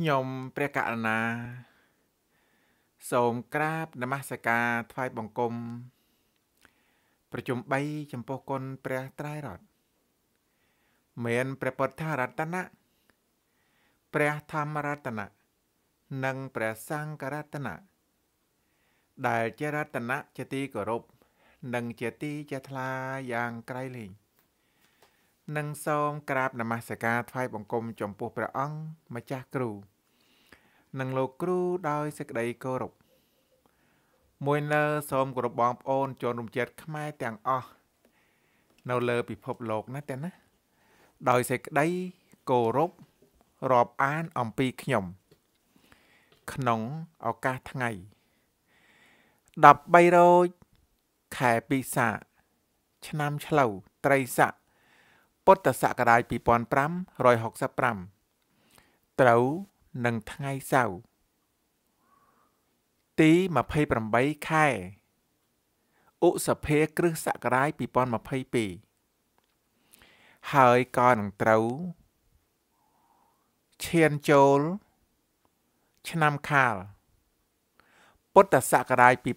ខ្ញុំព្រះករណា សូមក្រាបនមស្ការថ្វាយបង្គំប្រជុំ3ចំពោះគុណព្រះត្រៃរតមាន ព្រះពុទ្ធរតនៈព្រះធម្មរតនៈនិង ព្រះសង្ឃរតនៈដែលជារតនៈជាទីគោរពនិង ជាទីជាថ្លាយ៉ាងក្រៃលែងនិងសូមក្រាបនមស្ការថ្វាយបង្គំចំពោះព្រះអង្គម្ចាស់គ្រូនិងលោកគ្រូដោយសេចក្តីគោរពមួយលើសូមគោរពបងប្អូនជនរំជាតិខ្មែរទាំងអស់នៅលើពិភពលោកណាទាំងណា ដោយសេចក្តីគោរពរាប់អានអំពីខ្ញុំ ក្នុងឱកាសថ្ងៃ13រោចខែពិសា ឆ្នាំឆ្លូវត្រីស័កពុទ្ធសករាជ2565ត្រូវនឹងថ្ងៃសៅរ៍ទី28ខែឧសភាគ្រិស្តសករាជ2022ហើយក៏នឹងត្រូវឈានចូល ឆ្នាំខាលពុទ្ធសករាជ2566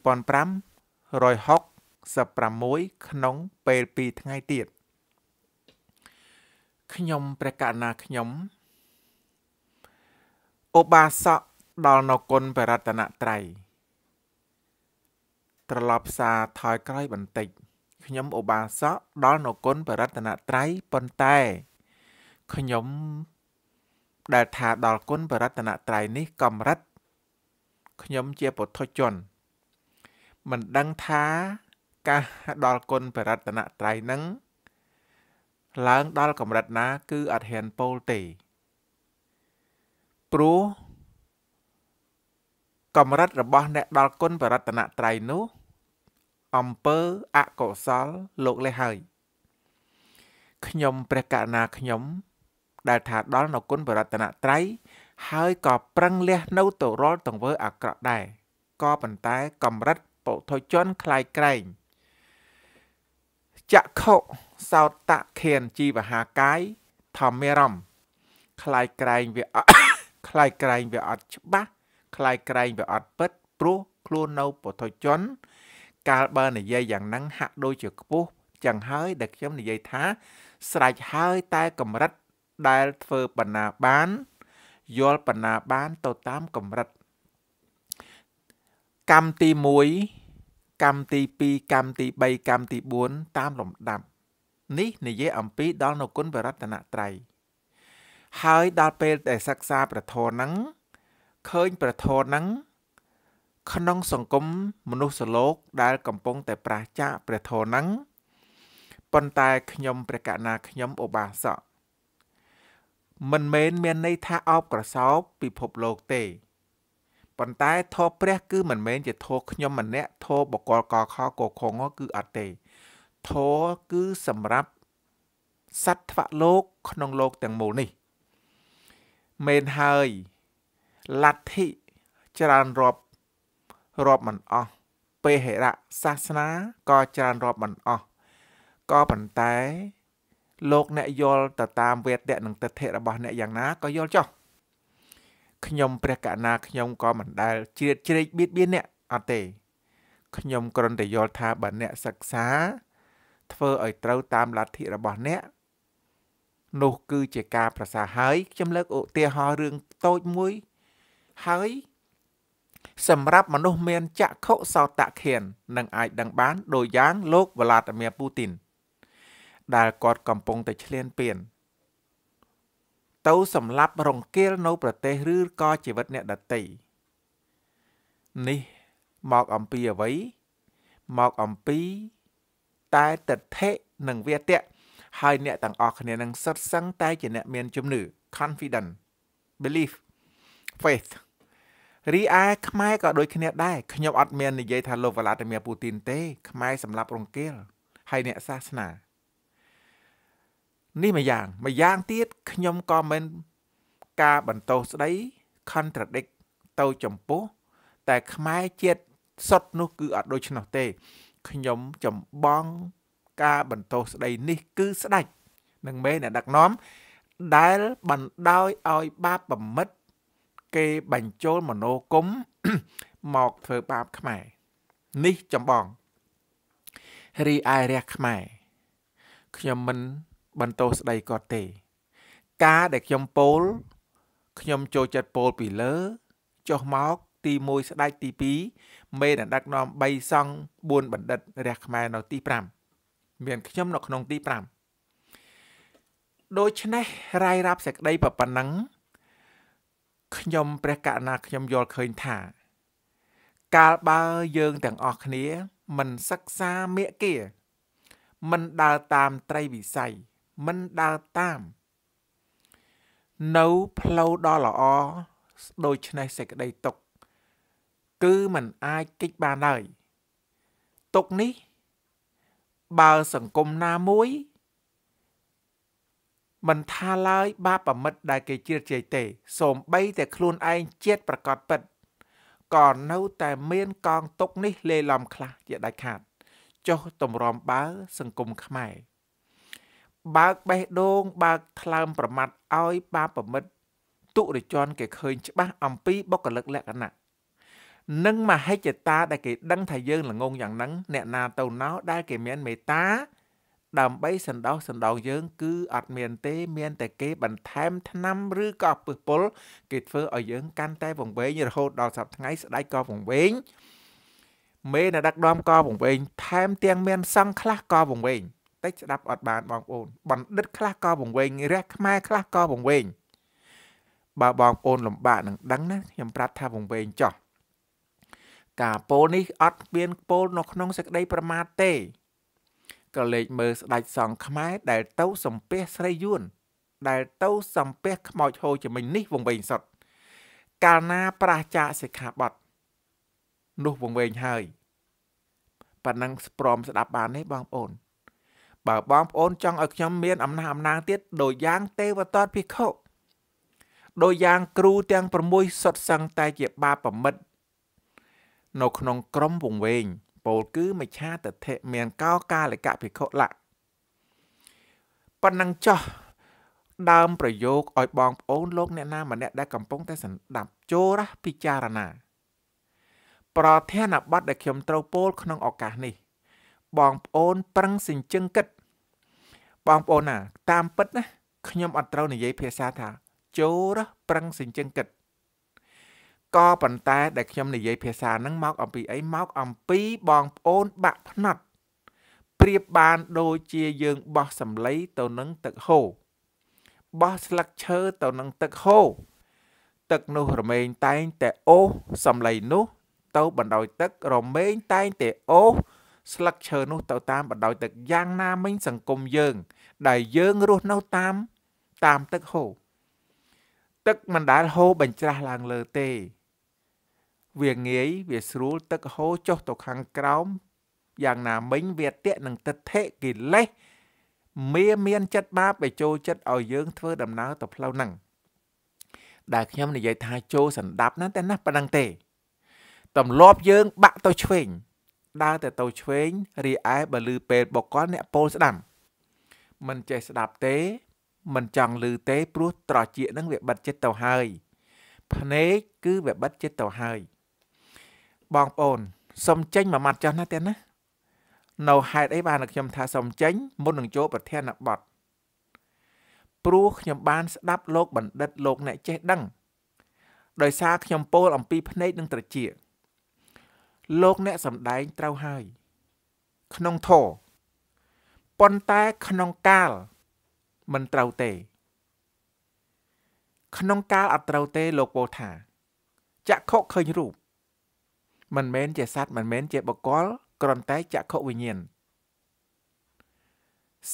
ក្នុង ពេល2ថ្ងៃទៀតខ្ញុំព្រះកណាខ្ញុំឧបាសកដល់នគុណបរតនត្រ័យត្រឡប់សារថយក្រោយ បន្តិចខ្ញុំឧបាសកដល់នគុណបរតនត្រ័យប៉ុន្តែខ្ញុំដែលថាដល់គុណបរតនត្រ័យនេះកំរិតខ្ញុំជាពុទ្ធជនមិនដឹងថាការដល់គុណបរតនត្រ័យនឹងឡើងដល់កម្រិតណាគឺអត់ហ៊ានពោលទេព្រោះកម្រិតរបស់ អ្នកដល់គុណបរតនត្រ័យនោះ អំពើអកុសល លោកលេះហើយខ្ញុំព្រះករណាខ្ញុំដែលថាដល់នៅគុណបរតនត្រ័យហើយក៏ប្រឹងលះនៅទៅរលទង្វើអាក្រក់ដែរក៏ប៉ុន្តែ កម្រិតពុទ្ធជនคล้ายក្រែងចក្ខុសោតៈខេនជីវហាកាយធម្មេរំខ្លាយក្រែងវាអត់ខ្លាយក្រែងវាអត់ច្បាស់ខ្លាយក្រែងវាអត់ពិតព្រោះខ្លួននៅពុទ្ធជនកាលបើនិយាយយ៉ាងហ្នឹងហាក់ដូចជាខ្ពស់ចឹងហើយដែលខ្ញុំនិយាយថា ស្រេចហើយតែកម្រិតដែលធ្វើបណ្ណាបាន យល់បណ្ណាបានទៅតាមកម្រិត កម្មទី1កម្មទី2កម្មទី3កម្មទី4តាមលំដាប់នេះនិយាយអំពីដល់នៅគុណបរតនត្រ័យហើយដល់ពេលដែលសិក្សាប្រធរហ្នឹងឃើញប្រធរហ្នឹងក្នុងសង្គមមនុស្សលោកដែលកំពុងតែប្រះចាកព្រះធម៌ហ្នឹងប៉ុន្តែខ្ញុំព្រះកណាខ្ញុំឧបាសក មិនមែនមានន័យថាអោបក្រសោបពិភពលោកទេប៉ុន្តែធម៌ព្រះគឺមិនមែនជាធម៌ខ្ញុំម្នាក់ធម៌បកលកខកខងគឺអត់ទេធម៌គឺសម្រាប់សត្វថ្វាក់លោកក្នុងលោកទាំងមូលនេះមែនហើយលទ្ធិច្រើនរាប់រាប់មិនអស់ពេហិរៈសាសនាក៏ច្រើនរាប់មិនអស់ក៏ប៉ុន្តែលោកអ្នកយល់ទៅតាមវេទៈនិងទិដ្ឋិរបស់អ្នកយ៉ាងណាក៏យល់ចោះខ្ញុំព្រះកណាខ្ញុំក៏មិនដែលជ្រៀតជ្រែកបៀតបៀនអ្នកអត់ទេខ្ញុំគ្រាន់តែយល់ថាបើអ្នកសិក្សា ធ្វើឲ្យត្រូវតាមលទ្ធិរបស់អ្នកនោះគឺជាការប្រសាហើយខ្ញុំលើកឧទាហរណ៍រឿងតូចមួយហើយសម្រាប់មនុស្សមានចក្ខុសោតៈខៀននឹងអាចដឹងបានដោយយ៉ាងលោកវ្លាឌីមៀពូទីន ដែលគាត់ កំពុងតែឈ្លានពានទៅសម្លាប់រង្គាលនៅ ប្រទេស ឬក៏ជីវិតអ្នកដតីនេះមកអំពីអ្វីមកអំពីតែតថេនិងវាទៈហើយអ្នកទាំងអស់គ្នានឹងសុទ្ធសឹងតែជាអ្នកមានជំនឿ confident belief faith រីឯខ្មែរក៏ដូចគ្នាដែរខ្ញុំអត់មាននិយាយថាលោកវ្លាឌីមៀពូទីនទេ ខ្មែរសម្រាប់រង្គាលហើយអ្នកសាសនានេះមួយយ៉ាងមួយយ៉ាងទៀតខ្ញុំក៏មិនការបន្តោស្ដី contradict ទៅចំពោះតែខ្មែរជាតិសុទ្ធនោះគឺអត់ដូច្នោះទេខ្ញុំចំបង ការបន្តោស្ដីនេះគឺស្ដាច់នឹងមេអ្នកដឹកនាំដែលបណ្ដោយឲ្យបាបប្រមិត គេបញ្ចូលមโนគមមកធ្វើបាបខ្មែរ នេះចំបងរីឯរះខ្មែរខ្ញុំមិនបន្ទោសស្ដីគាត់ទេ ការដែលខ្ញុំពោលខ្ញុំចូលចិត្តពោលពីលើ ចុះមក ទី1ស្ដេចទី2មេដឹកនាំ3សង់4បណ្ឌិតរះខ្មែរនៅ ទី5មានខ្ញុំនៅក្នុងទី5ដូច្នេះរាយរាប់សេចក្តីប៉ុណ្ណឹងខ្ញុំព្រះកណាខ្ញុំយល់ឃើញថា កាលបើយើងទាំងអស់គ្នា មិនសិក្សាមេគាមិនដើរតាមត្រីវិស័យមិនដើរតាម នៅផ្លូវដ៏ល្អដូច្នេះសេចក្តីទុកគឺมันអាចគេចបានឡើយទុកនេះ បើសង្គមណាមួយមិនថាឡើយបាបប្រមិតដែលគេជ្រៀតជ្រែកទេសូម្បីតែខ្លួនឯងជាតិប្រកបពិតក៏នៅ តែមានកងទុកនេះលេឡំខ្លះជាដាច់ខាតចុះតម្រាំបើសង្គមខ្មែរបើកបេះដូងបើកថ្លើមប្រមាត់ឲ្យបាប្រមិតទុរិជន គេឃើញច្បាស់អំពីបុគ្គលិកលក្ខណៈនិងមហិច្ឆតាដែលគេដឹងថាយើងល្ងងយ៉ាងហ្នឹងអ្នកណា ទៅណោ ដែលគេមាន មេត្តាដើម្បីសន្តោសសន្តោសយើងគឺអត់មានទេមាន តែគេបន្ថែមឆ្នាំឬក៏ពឹសពុលគេធ្វើឲ្យយើងកាន់តែវង្វេងរហូតដល់សប្តាហ៍ស្ដេចក៏វង្វេងមេអ្នកដឹកនាំក៏វង្វេងថែមទាំងមាន សង្ឃខ្លះក៏វង្វេងតិចស្ដាប់អត់បានបងប្អូនបណ្ឌិតខ្លះក៏វង្វេងរះខ្មែរខ្លះក៏វង្វេងបើបងប្អូនលំបាកនឹងដឹងណាខ្ញុំប្រាប់ថាវង្វេងចោះការពោលនេះអត់មានពោលនៅក្នុងសេចក្តីប្រមាទទេក៏លេចមើលស្ដេចសង្ឃខ្មែរដែលទៅសំពះស្រីយួនដែលទៅសំពះខ្មោចហូចមិញនេះវង្វេងសុត កាលណាប្រះចាកសិក្ខាបទនោះវង្វេងហើយប៉ណ្ណឹងព្រមស្ដាប់បានទេបងប្អូនបើបងប្អូនចង់ឲ្យខ្ញុំមានអំណះអំណាងទៀតដោយយ៉ាង ទេវតាភិក្ខុដោយយ៉ាងគ្រូទាំង6សុទ្ធសឹងតែជាបាបប្រមិតនៅក្នុងក្រមវងវែងពោលគឺមច្ឆាតធិមាន កោកាលកៈភិក្ខុលៈប៉ុណ្ណឹងចោះដើម ប្រយោគឲ្យបងប្អូនលោកអ្នកណាម្នាក់ដែលកំពុងតែសន្តាប់ចូលរះពិចារណា ប្រធានបတ်ដែលខ្ញុំត្រូវពោលក្នុងឱកាសនេះ បងប្អូនប្រឹងសិញ្ជឹងគិតបងប្អូនណាតាមពិតណាខ្ញុំអត់ត្រូវនិយាយភាសាថាចូលប្រឹងសិញ្ជឹងគិតក៏ប៉ុន្តែដែលខ្ញុំនិយាយភាសាហ្នឹងមកអំពីអីមកអំពីបងប្អូនបាក់ភ្នត់ប្រៀបបានដូចជាយើងបោះសម្លីទៅនឹងទឹកហូរបោះស្លឹកឈើទៅនឹងទឹកហូរទឹកនោះរមែងតែងតែអូសសម្លីនោះ ទៅបណ្ដោយទឹករមែងតែងតែអូសស្លឹកឈើនោះទៅតាមបណ្ដោយទឹកយ៉ាងណាមិញសង្គមយើងដែលយើងរស់នៅតាមតាមទឹកហូរទឹកមិនដែលហូរបញ្ច្រាស់ឡើងលើទេ វាងាយវាស្រួលទឹកហូរចុះទៅខាងក្រោមយ៉ាងណាមិញវាតេនឹងទិដ្ឋិកិលេសមេមានចិត្តបាបទៅចូលចិត្តឲ្យយើងធ្វើដំណើរទៅផ្លូវហ្នឹងដែលខ្ញុំនិយាយថាចូលសណ្ដាប់ណាតែណាប៉ុណ្ណឹងទេទម្លាប់យើង បាក់ទៅឆ្វេងដើរតែទៅឆ្វេងរីឯបើលឺពេលបកកលអ្នកពោលស្ដាំមិនចេះស្ដាប់ទេ មិនចង់ឮទេព្រោះត្រចៀកនឹងវាបិទចិត្តទៅហើយភ្នែកគឺវាបិទចិត្តទៅហើយ បងប្អូនសុំចេញមួយម៉ាត់ចុះណាទៀតណា នៅហេតុអីបានខ្ញុំថាសុំចេញ មុននឹងចូលប្រធានបទព្រោះខ្ញុំបាន ស្ដាប់លោកបណ្ឌិតលោកអ្នកចេះដឹងដោយសារខ្ញុំពោលអំពីភ្នែកនិងត្រចៀកលោកអ្នកសំដែងត្រូវហើយ ក្នុងធរប៉ុន្តែក្នុងកាលមិនត្រូវទេ ក្នុងកាលអត់ត្រូវទេលោកពោលថាចក្ខុឃើញរូប មិនមែនជាសត្វមិនមែនជាបុគ្គលគ្រាន់តែចក្ខុវិញ្ញាណ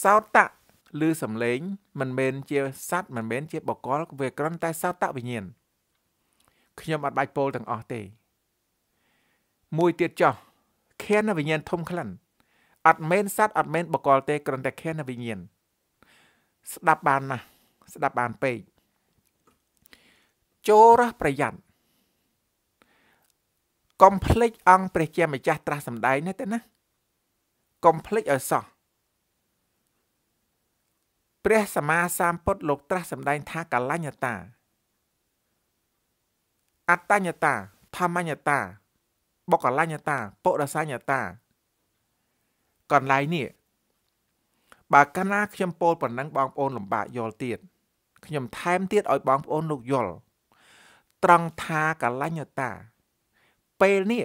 សោតៈឬសំឡេង មិនមែនជាសត្វមិនមែនជាបុគ្គលវាគ្រាន់តែ សោតៈវិញ្ញាណខ្ញុំអត់បាច់ពោលទាំងអស់ទេ មួយទៀតចោះខានវិញ្ញាណធំក្លិនអត់មែនសัตว์អត់មែនបកលទេគ្រាន់តែខែនវិញ្ញាណស្ដាប់បានណាស់ស្ដាប់បានពេកចូលរះប្រយ័ត្នកុំភ្លេចអង្គព្រះជាម្ចាស់ត្រាស់សម្ដែងណាទេណាកុំភ្លេចឲ្យសោះព្រះសម្មាសម្ពុទ្ធលោកត្រាស់សម្ដែងថាកលញ្ញតាអត្តញ្ញតាធម្មញ្ញតាបកលញ្ញតាពុរសញ្ញតាកន្លែងនេះបើកាលណាខ្ញុំពោលប៉ុណ្ណឹងបងប្អូនលំបាកយល់ទៀតខ្ញុំថែមទៀតឲ្យបងប្អូនលោកយល់ត្រង់ថាកលញ្ញតា ពេលនេះ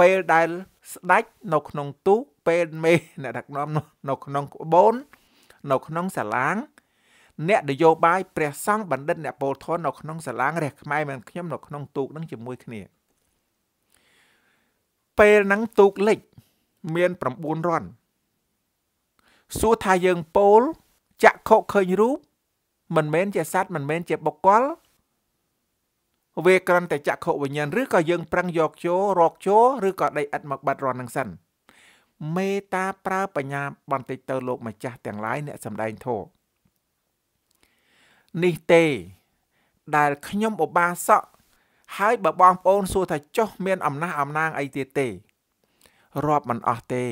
ពេលដែលស្ដាច់នៅក្នុងទូកពេលមេអ្នកដឹកនាំនៅក្នុងក្បូន នៅក្នុងសាឡាងអ្នកនយោបាយព្រះសង្ឃបណ្ឌិតអ្នកពលធននៅក្នុងសាឡាងរះខ្មែរមិនខ្ញុំនៅក្នុងទូកនឹងជាមួយគ្នាពេលហ្នឹងទូកលិចមាន9រាន់សួរថាយើងពោលចាក់ខុកឃើញរូបមិនមែនជាសត្វមិនមែនជាបុគ្គលវាគ្រាន់តែចាក់ខុវិញ្ញាណឬក៏យើងប្រឹងយកជោរកជោឬក៏ដីឥតមកបាត់រន់នឹងសិនមេតាប្រើបញ្ញាបន្តិចទៅលោក ម្ចាស់ទាំងឡាយអ្នកសំដែងធម៌នេះទេ ដែលខ្ញុំឧបាសកហើយបើបងប្អូន សួរថាចុះមានអំណះអំណាងអីទៀតទេរាប់មិនអស់ទេ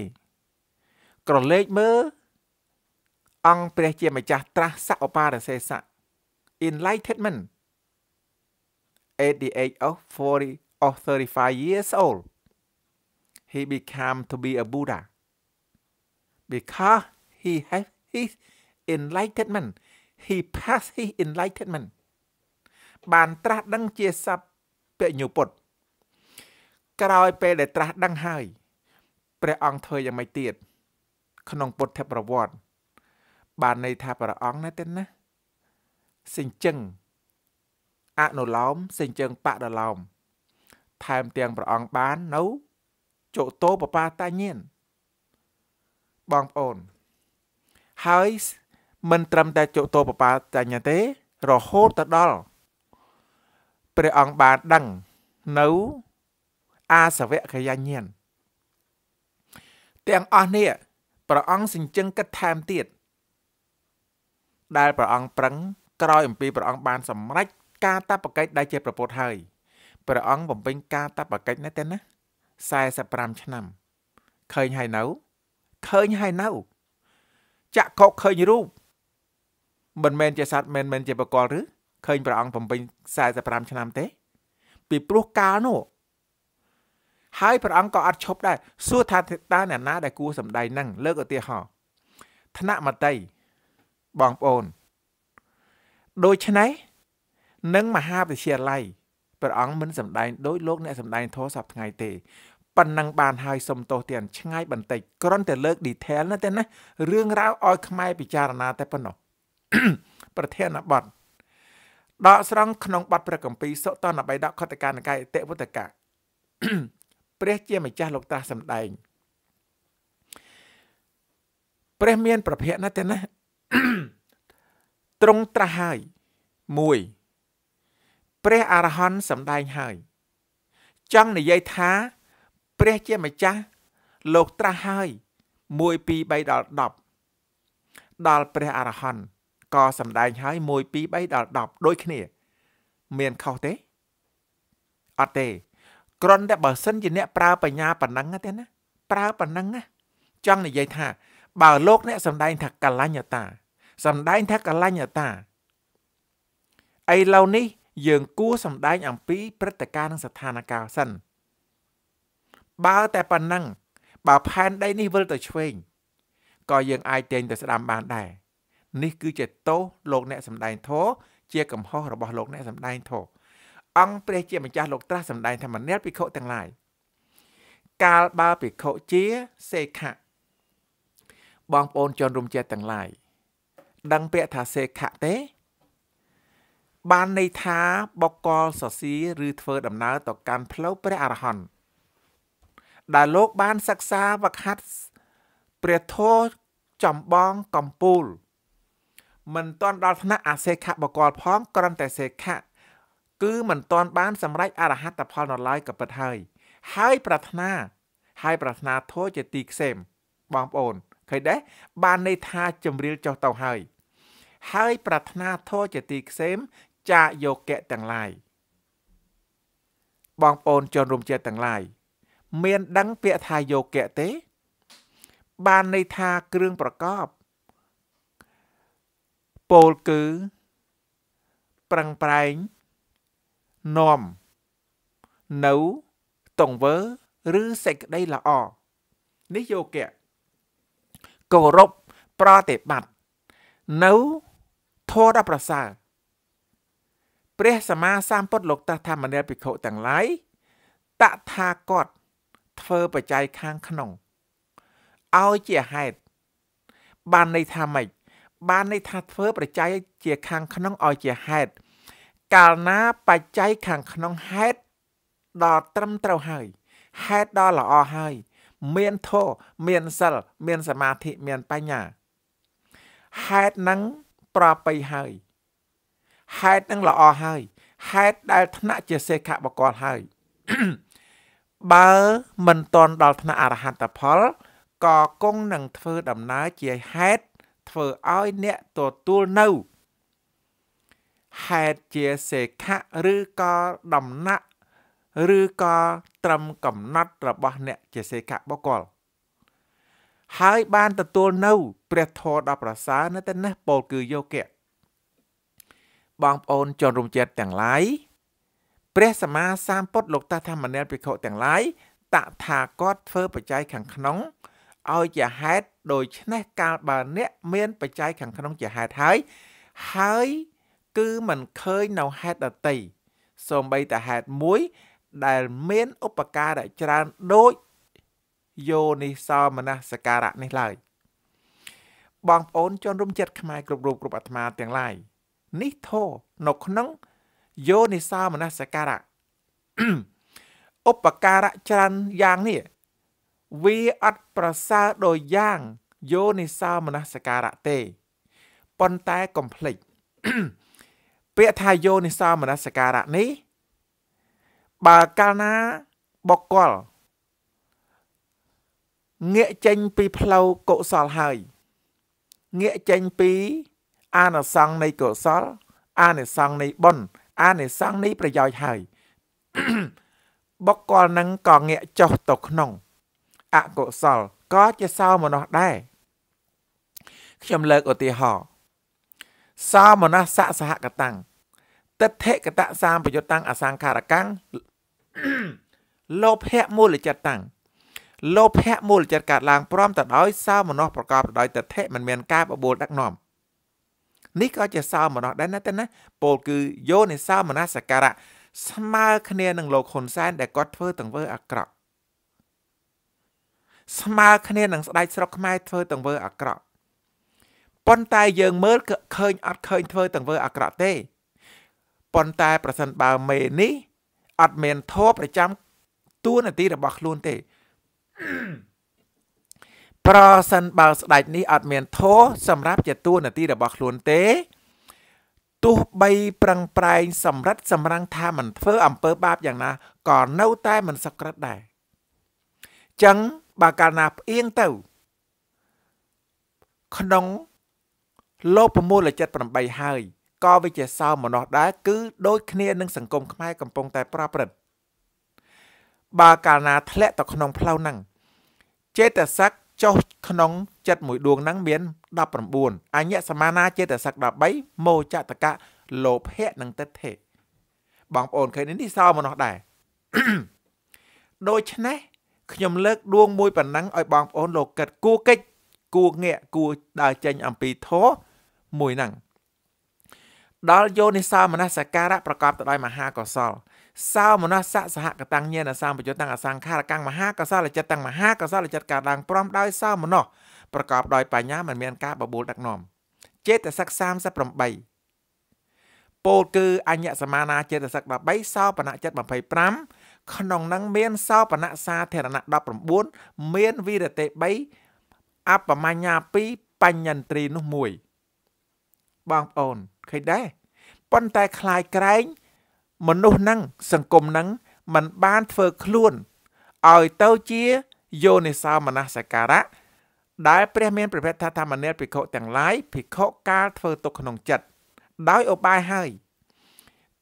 ក្រឡេកមើលអង្គព្រះជាម្ចាស់ត្រាស់សឧបារសេសៈ enlightenment at the age of 40 of 35 years old he became to be a buddha because he has his enlightenment he passed his enlightenment បានត្រាស់ដឹងជាសព្វពញ្ញុពុទ្ធក្រោយពេលដែលត្រាស់ដឹងហើយព្រះអង្គធ្វើយ៉ាងម៉េចទៀតក្នុងពុទ្ធប្រវត្តិបានន័យថាព្រះអង្គណាទេណាសេចង្ឃអនុឡោមសេចង្ឃបដឡោមថែមទាំងព្រះអង្គបាននៅចោតោបបាតញ្ញាណបងប្អូនហើយមិនត្រឹមតែចោតោបបាតញ្ញាទេ រហូតទៅដល់ព្រះអង្គបានដឹងនៅ អាសវៈកយញ្ញាណទាំងអស់នេះព្រះអង្គសញ្ជឹងគិតថែមទៀតដែលព្រះអង្គប្រឹងក្រោយអំពីព្រះអង្គបាន សម្រេចការតបកិច្ចដែលជាប្រពុតហើយព្រះអង្គបំពេញការតបកិច្ចនេះទេណា45ឆ្នាំឃើញហើយនៅឃើញហើយនៅ ចាក់កកឃើញរូបមិនមែនជាសត្វមិនមែនជាបកលឬឃើញព្រះអង្គបំពេញ45ឆ្នាំទេ ពីព្រោះកាលនោះហើយព្រះអង្គក៏អត់ឈប់ដែរសួរថាតើអ្នកណាដែលគួរសម្ដែងនឹងលើកឧទាហរណ៍ថ្នាក់មតីបងប្អូនដូច្នេះនឹងមហាវិទ្យាល័យព្រះអង្គមិនសម្ដែងដោយលោកអ្នកសម្ដែងធម៌សប្ថ្ងៃទេប៉ុណ្ណឹងបានហើយសុំទោសទៀតឆ្ងាយបន្តិចគ្រាន់តែលើក detail ណាទេណារឿងរ៉ាវឲ្យខ្មែរពិចារណាតែប៉ុណ្ណោះប្រធានបទដកស្រង់ក្នុងបទព្រះគម្ពីរសុតនបៃដកខតកានិកាយអតិវុតកៈព្រះជាម្ចាស់លោកត្រាស់សម្ដែងព្រះមានប្រភៈណាស់ទេណាទ្រង់ត្រាស់ហើយ1ព្រះអរហន្តសម្ដែងហើយចង់និយាយថា ព្រះជាម្ចាស់លោកត្រាស់ហើយ1 2 3ដល់10ដល់ព្រះអរហន្តក៏សម្ដែងហើយ1 2 3ដល់10ដូចគ្នា មានខុសទេអត់ទេគ្រាន់តែបើសិនជាអ្នកប្រើបញ្ញាប៉ុណ្ណឹងទេណាប្រើប៉ុណ្ណឹងណាចង់និយាយថាបើលោកអ្នកសំដែងថាកលញ្ញតាសំដែងថាកលញ្ញតាឥឡូវនេះ យើងគួរសំដែងអំពីព្រឹត្តិការណ៍និងស្ថានភាពសិន បើតែប៉ុណ្ណឹងបើផែនដីនេះវិលទៅឆ្វេងក៏យើងអាចទាញទៅស្ដាំបានដែរនេះគឺជាទោសលោក អ្នកសំដែងធោជាកំហុសរបស់លោកអ្នកសំដែងធោអង្គព្រះជាម្ចាស់លោកត្រាស់សម្ដែងថាមនាលភិក្ខុទាំងឡាយកាលបើភិក្ខុជាសេខៈបងប្អូនជនរួមជាតិទាំងឡាយដឹងពាក្យថាសេខៈទេ បានន័យថាបកលសសីឬធ្វើដំណើរទៅកាន់ផ្លូវព្រះអរហន្តដែលលោកបានសិក្សាវឹកហាត់ព្រះធម៌ចំបងកំពូល មិនទាន់ដល់ថ្នាក់អសេខៈបកលផងគ្រាន់តែសេខៈគឺមិនទាន់បានសម្រេចអរហត្តផលនៅឡើយក៏ពិតហើយហើយប្រាថ្នា ហើយប្រាថ្នាធัวជាទីខ្សែមបងប្អូនឃើញដែរបានន័យថាចម្រៀលចុះទៅហើយ ហើយប្រាថ្នាធัวជាទីខ្សែមចាយោគៈទាំងឡាយបងប្អូនជនរួមជាតិទាំងឡាយមាន ដឹងពាក្យថាយោគៈទេ បានន័យថាគ្រឿងប្រកបពោលគឺ ប្រឹងប្រែងនាំនៅតង្វើឬសេចក្តីល្អនេះយោគៈគោរពប្រតិបត្តិនៅធម៌ដ៏ប្រសើរព្រះសម្មាសម្ពុទ្ធលោកតាធម្មនិយភិក្ខុទាំងឡាយតថាគតធ្វើបច្ច័យខាងក្នុងឲ្យជាហេតុបានន័យថាម៉េចបានន័យថាធ្វើបច្ច័យជាខាងក្នុងឲ្យជាហេតុកាលណាបច្ច័យខាងក្នុងហេតុដល់ត្រឹមត្រូវហើយហេតុដល់ល្អហើយមានធម៌មានសិលមានសមាធិមានបញ្ញាហេតុនឹងប្រប្រៃហើយហេតុនឹងល្អហើយហេតុដែលថ្នាក់ជាសេខបកលហើយបើមិនតន់ដល់ថ្នាក់អរហត្តផលក៏គង់នឹងធ្វើដំណើរជាហេតុធ្វើឲ្យអ្នកទទួលនៅហេតុជាសេខៈឬក៏ដំណាក់ឬក៏ត្រឹមកំណត់របស់ អ្នក ជាសេខៈបុគ្គលហើយបានទទួលនៅ ព្រះធម៌ដ៏ប្រសើរនៅតែនេះពោលគឺយោគៈបងប្អូនជនរំចិត្តទាំងឡាយព្រះសម្មាសម្ពុទ្ធលោកតាធម្មនេនភិក្ខុទាំងឡាយតថាគតធ្វើ បច្ច័យខាងក្នុងឲ្យជាហេតុដូច្នេះកាលបើអ្នក មាន បច្ច័យខាងក្នុងជាហេតុហើយហើយគឺមិនឃើញនៅហេតុដតីសូម្បីតែហេតុមួយដែលមានឧបការៈច្រើនដូចយោនិសោមនសិការៈនេះឡើយបងប្អូនជនរួមចិត្តខ្មែរគ្រប់រូបគ្រប់អាត្មាទាំងឡាយនេះធោនៅក្នុងយោនិសោមនសិការៈឧបការៈច្រើនយ៉ាងនេះវាអត់ប្រសើរដោយយ៉ាងយោនិសោមនសិការៈទេប៉ុន្តែកុំភ្លេចពាក្យថាយោនិសោមនសិការៈនេះបើកាលណាបុគ្គលងាកចេញពីផ្លូវកុសលហើយងាកចេញពី អានិសង្សនៃកុសល អានិសង្សនៃបុណ្យអានិសង្សនៃប្រយោជន៍ហើយបុគ្គលនឹងក៏ងាកចុះទៅក្នុងអកុសលក៏ជាសោមនស្សដែរខ្ញុំលើកឧទាហរណ៍សោមនស្សសហកតាំងតិដ្ឋិកតសាមប្រយុតាំងអសង្ខារកាំងលោភៈមូលចិត្តតាំងលោភៈមូលចិត្តកើតឡើងព្រមទៅដោយសោមនស្សប្រកបដោយតិដ្ឋិមិនមានការបបួលដឹកនាំនេះក៏ជាសោមនស្សដែរណាទៅណាពោលគឺយោនិសោមនស្សការៈស្មើគ្នានឹងលោកហ៊ុនសែនដែលគាត់ធ្វើទាំងធ្វើអាក្រក់ស្មើគ្នានឹងស្ដេចស្រុកខ្មែរធ្វើទាំងធ្វើអាក្រក់ប៉ុន្តែយើងមើលឃើញអត់ឃើញធ្វើទាំងធ្វើអាក្រក់ទេប៉ុន្តែប្រសិនបើមេនេះអត់មានធម៌ប្រចាំទួនាទីរបស់ខ្លួនទេ ប្រសិនបើស្ដេចនេះអត់មានធម៌សម្រាប់ជាទួនាទីរបស់ខ្លួនទេ ទោះបី ប្រឹងប្រែងសម្រិតសម្រាំងថាមិនធ្វើអំពើបាបយ៉ាងណាក៏នៅតែមិនសក្រិតដែរចឹងបើកាលណាផ្អៀងទៅ ក្នុងលោក678ហើយក៏វាជាសោមនស្សដែរគឺដូចគ្នានឹងសង្គមខ្មែរកំពុងតែប្រព្រឹត្តបើកាលណាធ្លាក់ទៅក្នុងផ្លូវហ្នឹងចេតសឹកចុះក្នុង ចិត្តមួយដួងហ្នឹងមាន19អញ្ញសមានាចេតសឹក13មោចតកៈលោភៈនិងតិដ្ឋិបងប្អូនឃើញនេះសោមនស្សដែរដូច្នេះខ្ញុំលើក ដួងមួយប៉ុណ្ណឹងឲ្យបងប្អូនលោកកិតគួកិច្ចគួងាកគួដើរចេញអំពីធម៌មួយហ្នឹងដល់យោនិសោមនសការៈប្រកបទៅដោយមហាកុសលសោមនស្សៈសហកតังញាណសម្បយុត្តังអសង្ខារកังមហាកុសលចិត្តังមហាកុសលចិត្តកើតឡើងព្រមដោយសោមនស្សប្រកបដោយបញ្ញាមិនមាន ការបបួលដឹកនាំចេតសិក38ពោលគឺអញ្ញសមានាចេតសិក13សោបនៈចិត្ត25ក្នុងនឹងមានសោបនៈសាធរណៈ19មានវិរតិ3អបមញ្ញា2បញ្ញន្ត្រីនោះ1បងប្អូនឃើញដែរប៉ុន្តែคลายក្រែងមនុស្សហ្នឹងសង្គមហ្នឹងมันបានធ្វើខ្លួនឲ្យទៅជាយោនិសោមនសការៈដែលព្រះមានប្រភេទថាធម្មនិតភិក្ខុទាំងឡាយភិក្ខុកាលធ្វើទុកក្នុងចិត្តដោយឧបាយហើយ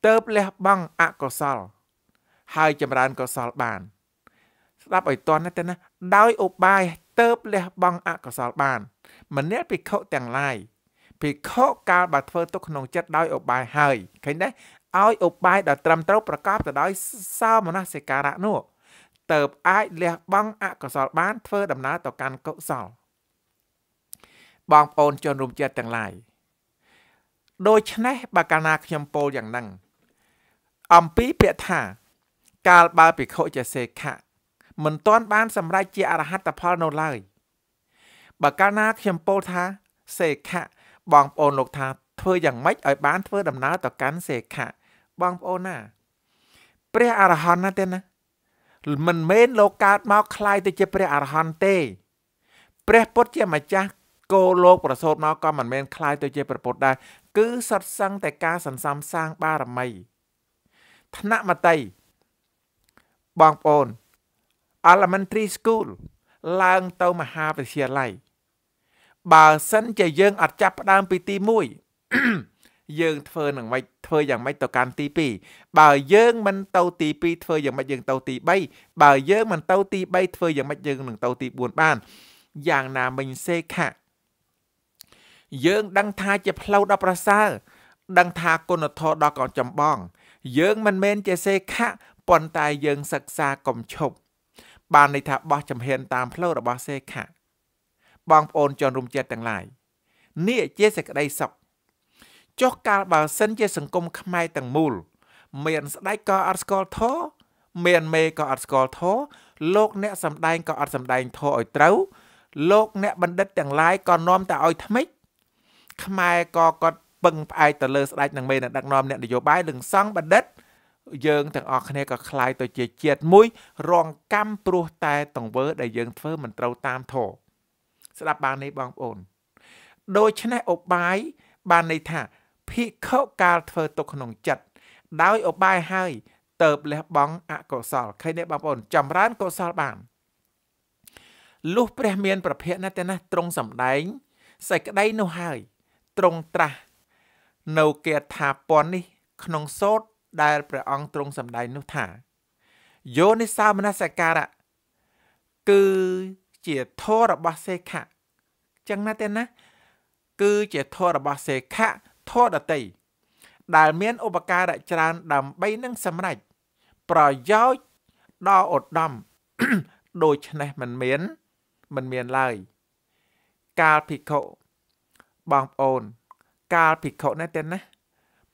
ទៅលះបង់អកុសល ហើយចម្រើនកុសលបាន ស្ដាប់ឲ្យតន់ទៅណាដោយឧបាយទៅលះបង់អកុសលបានម្នាក់ភិក្ខុទាំងឡាយភិក្ខុកាលបើធ្វើទុកក្នុងចិត្តដោយឧបាយហើយឃើញទេឲ្យឧបាយដល់ត្រឹមត្រូវប្រកបទៅដោយសោមនសិការៈនោះទៅអាចលះបង់អកុសលបានធ្វើដំណើរទៅកាន់កុសលបងប្អូនជនរួមជាតិទាំងឡាយដូច្នេះបើកាលណាខ្ញុំពោលយ៉ាងហ្នឹងអំពីពាក្យថា កាលបើភិក្ខុជាសេខៈមិនទាន់បានសម្រេចជាអរហត្តផលនៅឡើយបើកាលណាខ្ញុំពោលថាសេខៈបងប្អូនលោកថាធ្វើយ៉ាងម៉េចឲ្យបានធ្វើដំណើរទៅកាន់សេខៈបងប្អូនណា ព្រះអរហន្តណាទេណាមិនមែនលោកកើតមកคล้ายទៅជាព្រះអរហន្តទេព្រះពុទ្ធជាម្ចាស់គោលោកប្រសូតមកក៏មិនមែនคล้ายទៅជាព្រះពុទ្ធដែរគឺសត្វសឹងតែការសន្សំសាងបារមីថ្នាក់មតីបងប្អូន elementary school ឡើងទៅមហាវិទ្យាល័យបើសិនជាយើងអត់ចាប់ផ្ដើមពីទី1យើងធ្វើនឹងមិនធ្វើយ៉ាងម៉េចទៅកាន់ទី2បើយើងមិនទៅទី2ធ្វើយ៉ាងម៉េចយើងទៅទី3បើយើងមិនទៅទី3ធ្វើយ៉ាងម៉េចយើងនឹងទៅទី4បានយ៉ាងណាមិញសេខៈយើងដឹងថាជាផ្លូវដ៏ប្រសើរដឹងថាគុណធម៌ដ៏កចំបងយើងមិនមែនជាសេខៈប៉ុន្តែយើងសិក្សាកុំឈប់បានន័យថាបោះចំហៀនតាមផ្លូវរបស់សេខៈបងប្អូនជនរួមជាតិទាំងឡាយនេះជាសេចក្តីសុខចុះកាលបើសិនជា សង្គមខ្មែរទាំងមូលមានស្ដេចក៏អត់ស្គាល់ធរមានមេក៏អត់ស្គាល់ធរលោក អ្នកសម្ដែងក៏អត់សម្ដែងធរឲ្យត្រូវលោកអ្នកបណ្ឌិតទាំងឡាយក៏នាំតែឲ្យថ្មិចខ្មែរក៏គាត់ពឹងផ្អែកទៅលើស្ដេចនឹងមេនឹងដឹកនាំអ្នកនយោបាយនឹងសង់បណ្ឌិត យើងទាំងអស់គ្នាក៏คล้ายទៅជាជាតិមួយ រងកម្មព្រោះតែតង្វើដែលយើងធ្វើមិនត្រូវតាមធម៌ស្ដាប់បាននេះបងប្អូន ដូច្នេះឧបាយបានន័យថាភិក្ខុកាលធ្វើទុកក្នុងចិត្តដោយឧបាយហើយតើបលះបង់អកុសលឃើញទេបងប្អូន ចម្រើនកុសលបានលុះព្រះមានប្រភពណាស់តែណាទ្រង់សម្ដែងសេចក្តីនោះហើយទ្រង់ត្រាស់នៅគាថាពន់នេះ ក្នុងសោតដែលព្រះអង្គទ្រង់សម្ដែងនោះថាយោនិសោមនសិការៈគឺជាធររបស់សេខៈចឹងណាទេណា គឺជាធររបស់សេខៈធរដតីដែល មានឧបការៈច្រើនដើម្បីនឹងសម្រេចប្រយោជន៍ដល់ឧត្តមដូច្នេះมันមានมันមានឡើយកាលភិក្ខុបងប្អូនកាលភិក្ខុណាទេណា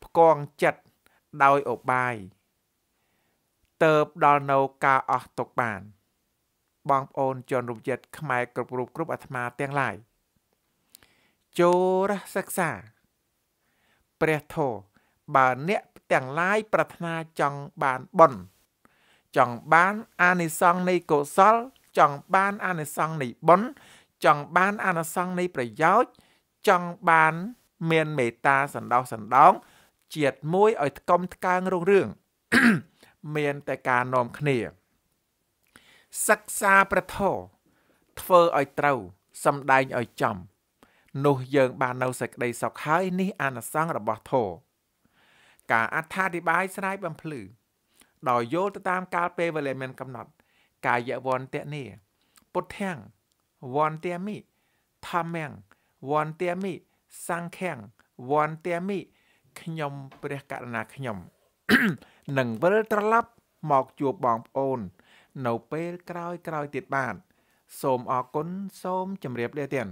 ផ្គងចិត្តដោយឧបាយតើបដល់នៅការអស់ទុកបានបងប្អូនជនរួមជាតិខ្មែរគ្រប់រូបគ្រប់អាត្មាទាំងឡាយចូលសិក្សាព្រះធម៌បើអ្នកទាំងឡាយប្រាថ្នាចង់បានបុណ្យចង់បានអានិសង្សនៃកុសលចង់បានអានិសង្សនៃបុណ្យចង់បានអានិសង្សនៃប្រយោជន៍ចង់បាន មានមេត្តាសន្តោសសន្តោងជាតិមួយឲ្យថ្កុំថ្កើងរុងរឿងមានតែការនាំគ្នាសិក្សាព្រះធម៌ធ្វើឲ្យត្រូវសំដែងឲ្យចំនោះយើងបាននៅសេចក្តីសុខហើយនេះអានិសង្សរបស់ធម៌ការអត្ថាធិប្បាយស្រាយបំភ្លឺដោយយល់ទៅតាមកាលពេលវេលាមានកំណត់កាយវន្តនេពុទ្ធាំងវន្តមិធម្មំវន្តមិសង្ឃំវន្តមិខ្ញុំព្រះករណាខ្ញុំនឹងវិលត្រឡប់មកជួបបងប្អូននៅពេលក្រោយៗទៀតបាទសូមអរគុណសូមជម្រាបលាទៀត